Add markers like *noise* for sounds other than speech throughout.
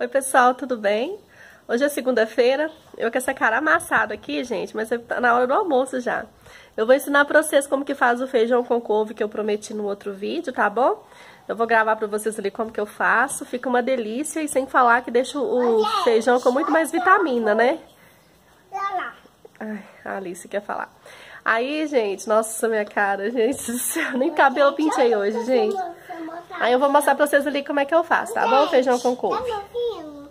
Oi pessoal, tudo bem? Hoje é segunda-feira, eu com essa cara amassada aqui, gente, mas é- tá na hora do almoço já. Eu vou ensinar pra vocês como que faz o feijão com couve que eu prometi no outro vídeo, tá bom? Eu vou gravar pra vocês ali como que eu faço, fica uma delícia e sem falar que deixa o feijão com muito mais vitamina, né? Ai, a Alice quer falar. Aí, gente, nossa, minha cara, *laughs* gente do céu, nem cabelo pintei hoje, gente. Aí eu vou mostrar pra vocês ali como é que eu faço, tá bom? Feijão com couve. Tá vendo?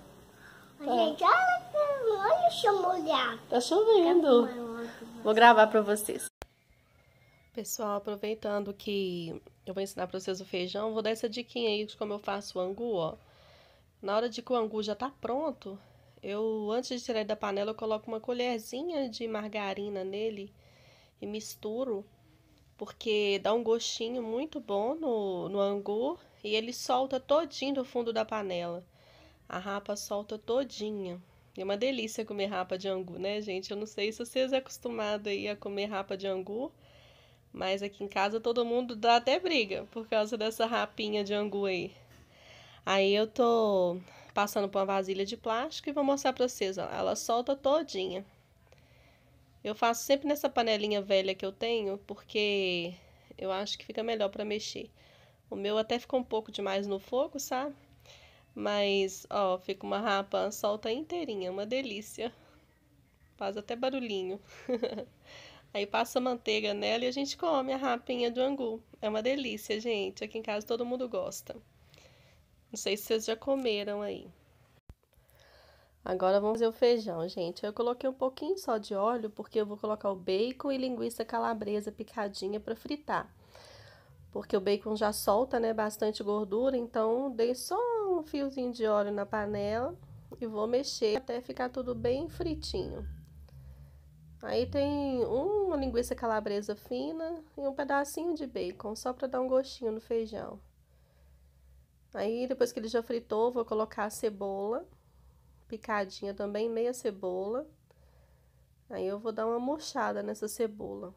Tá. Gente, olha o molhado. Tá chovendo. Tá vou gravar pra vocês. Pessoal, aproveitando que eu vou ensinar pra vocês o feijão, vou dar essa diquinha aí de como eu faço o angu, ó. Na hora de que o angu já tá pronto, eu, antes de tirar da panela, eu coloco uma colherzinha de margarina nele e misturo porque dá um gostinho muito bom no, no angu e ele solta todinho do fundo da panela. A rapa solta todinha. É uma delícia comer rapa de angu, né, gente? Eu não sei se vocês é acostumado aí a comer rapa de angu, mas aqui em casa todo mundo dá até briga por causa dessa rapinha de angu aí. Aí eu tô passando por uma vasilha de plástico e vou mostrar pra vocês, ó. Ela solta todinha. Eu faço sempre nessa panelinha velha que eu tenho, porque eu acho que fica melhor para mexer. O meu até ficou um pouco demais no fogo, sabe? Mas, ó, fica uma rapa solta inteirinha, uma delícia. Faz até barulhinho. *laughs* Aí passa manteiga nela e a gente come a rapinha do angu. É uma delícia, gente. Aqui em casa todo mundo gosta. Não sei se vocês já comeram aí. Agora vamos fazer o feijão, gente. Eu coloquei um pouquinho só de óleo, porque eu vou colocar o bacon e linguiça calabresa picadinha para fritar. Porque o bacon já solta, né, bastante gordura, então dei só um fiozinho de óleo na panela e vou mexer até ficar tudo bem fritinho. Aí tem uma linguiça calabresa fina e um pedacinho de bacon, só para dar um gostinho no feijão. Aí depois que ele já fritou, vou colocar a cebola picadinha também, meia cebola. Aí eu vou dar uma murchada nessa cebola.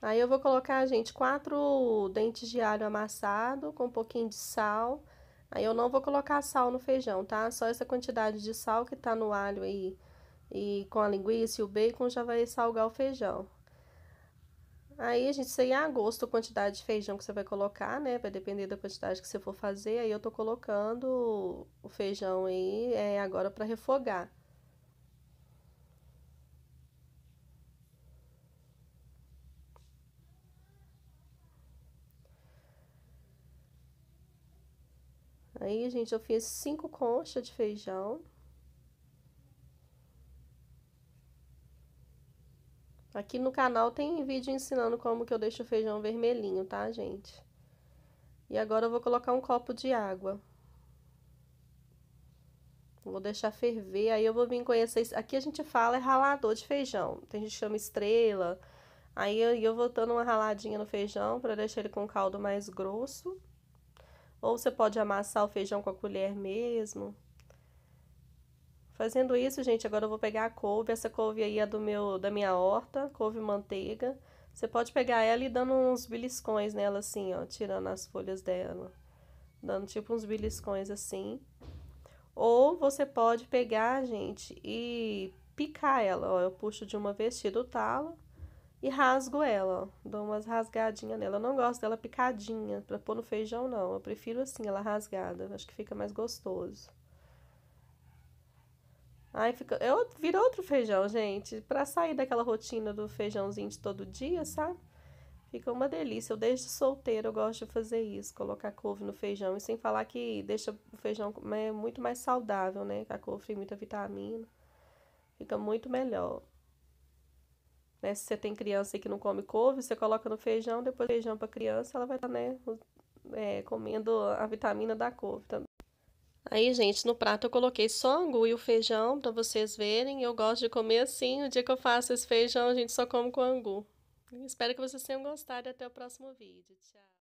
Aí eu vou colocar, gente, quatro dentes de alho amassado com um pouquinho de sal. Aí eu não vou colocar sal no feijão, tá? Só essa quantidade de sal que tá no alho aí e com a linguiça e o bacon já vai salgar o feijão. Aí a gente sei a gosto a quantidade de feijão que você vai colocar, né? Vai depender da quantidade que você for fazer. Aí eu tô colocando o feijão aí é, agora para refogar. Aí, gente, eu fiz cinco conchas de feijão. Aqui no canal tem vídeo ensinando como que eu deixo o feijão vermelhinho, tá, gente? E agora eu vou colocar um copo de água. Vou deixar ferver, aí eu vou vir conhecer... Aqui a gente fala é ralador de feijão. Tem gente que chama estrela. Aí eu, eu vou dando uma raladinha no feijão para deixar ele com caldo mais grosso. Ou você pode amassar o feijão com a colher mesmo. Fazendo isso, gente, agora eu vou pegar a couve. Essa couve aí é do meu, da minha horta, couve manteiga. Você pode pegar ela e dando uns beliscões nela assim, ó, tirando as folhas dela. Dando tipo uns beliscões assim. Ou você pode pegar, gente, e picar ela, ó. Eu puxo de uma vez, tiro o talo e rasgo ela, ó. Dou umas rasgadinhas nela. Eu não gosto dela picadinha pra pôr no feijão, não. Eu prefiro assim, ela rasgada. Acho que fica mais gostoso. Aí fica, eu é vira outro feijão, gente, para sair daquela rotina do feijãozinho de todo dia, sabe? Fica uma delícia. Eu desde solteiro eu gosto de fazer isso, colocar couve no feijão e sem falar que deixa o feijão é muito mais saudável, né? Que a couve tem muita vitamina. Fica muito melhor. Né? Se você tem criança que não come couve, você coloca no feijão, depois feijão para criança, ela vai estar, tá, né, é, comendo a vitamina da couve também. Aí, gente, no prato eu coloquei só angu e o feijão para vocês verem. Eu gosto de comer assim. O dia que eu faço esse feijão, a gente só come com angu. Espero que vocês tenham gostado e até o próximo vídeo. Tchau!